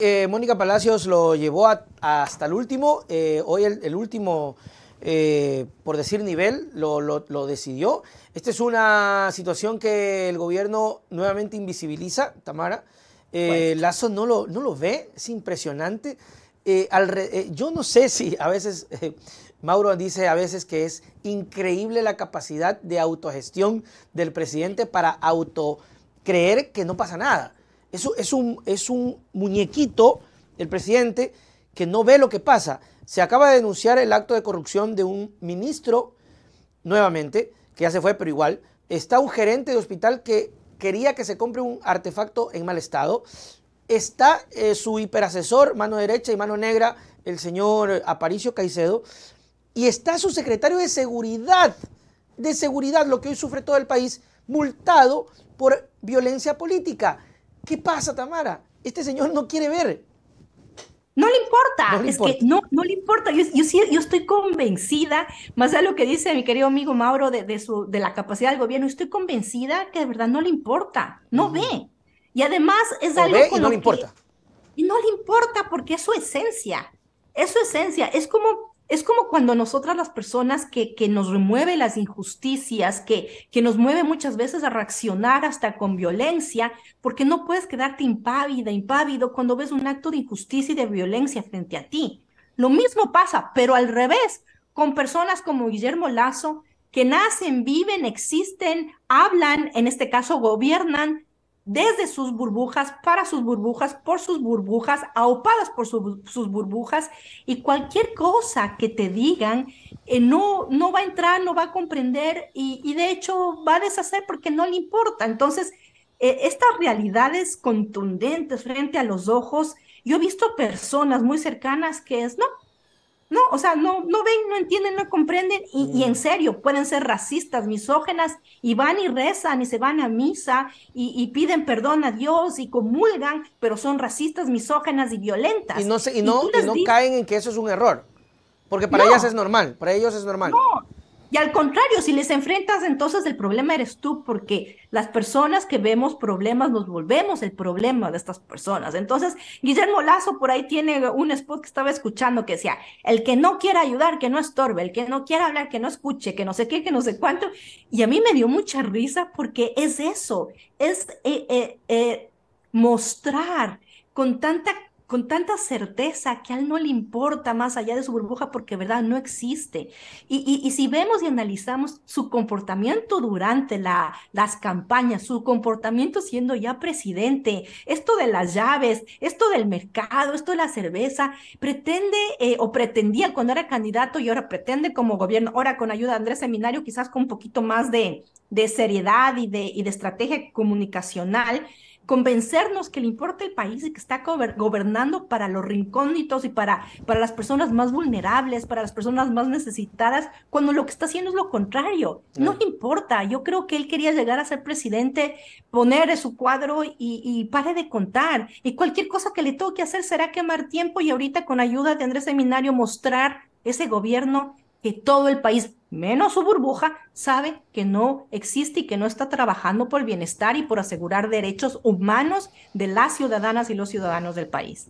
Eh, Mónica Palacios lo llevó hasta el último, eh, hoy el, último, eh, por decir nivel, lo, decidió. Esta es una situación que el gobierno nuevamente invisibiliza, Tamara. Pues. Lazo no lo, ve, es impresionante. yo no sé si a veces, Mauro dice a veces que es increíble la capacidad de autogestión del presidente para auto creer que no pasa nada es un, muñequito, el presidente, que no ve lo que pasa. Se acaba de denunciar el acto de corrupción de un ministro, nuevamente, que ya se fue, pero igual. Está un gerente de hospital que quería que se compre un artefacto en mal estado. Está eh, su hiperasesor, mano derecha y mano negra, el señor Aparicio Caicedo. Y está su secretario de seguridad, de seguridad, lo que hoy sufre todo el país, multado por violencia política. ¿Qué pasa, Tamara? Este señor no quiere ver. No le importa, es que no, le importa. Yo, estoy convencida, más de lo que dice mi querido amigo Mauro de, su, de la capacidad del gobierno, estoy convencida que de verdad no le importa, no mm. ve. Y además es algo ve no le importa. y no le importa porque es su esencia, es su esencia. Es como es como cuando nosotras las personas que, que nos remueven las injusticias, que, que nos mueve muchas veces a reaccionar hasta con violencia, porque no puedes quedarte impávida, impávido cuando ves un acto de injusticia y de violencia frente a ti. Lo mismo pasa, pero al revés, con personas como Guillermo Lazo, que nacen, viven, existen, hablan, en este caso gobiernan desde sus burbujas, para sus burbujas, por sus burbujas, aopadas por sus burbujas, y cualquier cosa que te digan eh, no, no va a entrar, no va a comprender y, de hecho va a deshacer porque no le importa. Entonces, eh, estas realidades contundentes frente a los ojos, yo he visto personas muy cercanas que es, no, no, o sea, no, no ven, no entienden, no comprenden y, en mm. serio pueden ser racistas, misógenas y van y rezan y se van a misa y, piden perdón a Dios y comulgan, pero son racistas, misógenas y violentas. Y no, se, y no, y no caen en que eso es un error. Porque para ellas es normal, para ellos es normal. Y al contrario, si les enfrentas, entonces el problema eres tú, porque las personas que vemos problemas nos volvemos el problema de estas personas. Entonces, Guillermo Lazo por ahí tiene un spot que estaba escuchando que decía, el que no quiera ayudar, que no estorbe, el que no quiera hablar, que no escuche, que no sé qué, que no sé cuánto. Y a mí me dio mucha risa porque es eso, es eh, eh, eh, mostrar con tanta con tanta certeza que a él no le importa más allá de su burbuja porque, ¿verdad? No existe. Y, si vemos y analizamos su comportamiento durante las campañas, su comportamiento siendo ya presidente, esto de las llaves, esto del mercado, esto de la cerveza, pretende eh, o pretendía cuando era candidato y ahora pretende como gobierno, ahora con ayuda de Andrés Seminario, quizás con un poquito más de, seriedad y de estrategia comunicacional, convencernos que le importa el país y que está gobernando para los rincónitos y para, para las personas más vulnerables, para las personas más necesitadas, cuando lo que está haciendo es lo contrario. No le importa. Yo creo que él quería llegar a ser presidente, poner su cuadro y, pare de contar. Y cualquier cosa que le toque hacer será quemar tiempo y ahorita con ayuda de Andrés Seminario mostrar ese gobierno que todo el país menos su burbuja, sabe que no existe y que no está trabajando por el bienestar y por asegurar derechos humanos de las ciudadanas y los ciudadanos del país.